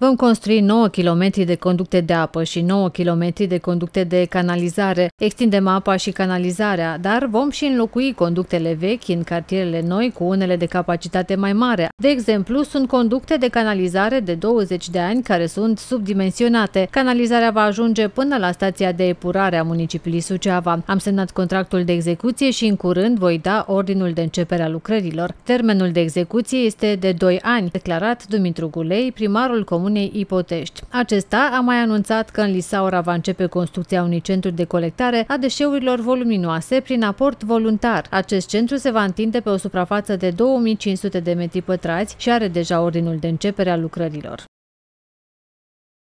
Vom construi 9 km de conducte de apă și 9 km de conducte de canalizare. Extindem apa și canalizarea, dar vom și înlocui conductele vechi în cartierele noi cu unele de capacitate mai mare. De exemplu, sunt conducte de canalizare de 20 de ani care sunt subdimensionate. Canalizarea va ajunge până la stația de epurare a municipiului Suceava. Am semnat contractul de execuție și în curând voi da ordinul de începere a lucrărilor. Termenul de execuție este de 2 ani, declarat Dumitru Gulei, primarul comunei unei ipotești. Acesta a mai anunțat că în Lisaura va începe construcția unui centru de colectare a deșeurilor voluminoase prin aport voluntar. Acest centru se va întinde pe o suprafață de 2500 de metri pătrați și are deja ordinul de începere a lucrărilor.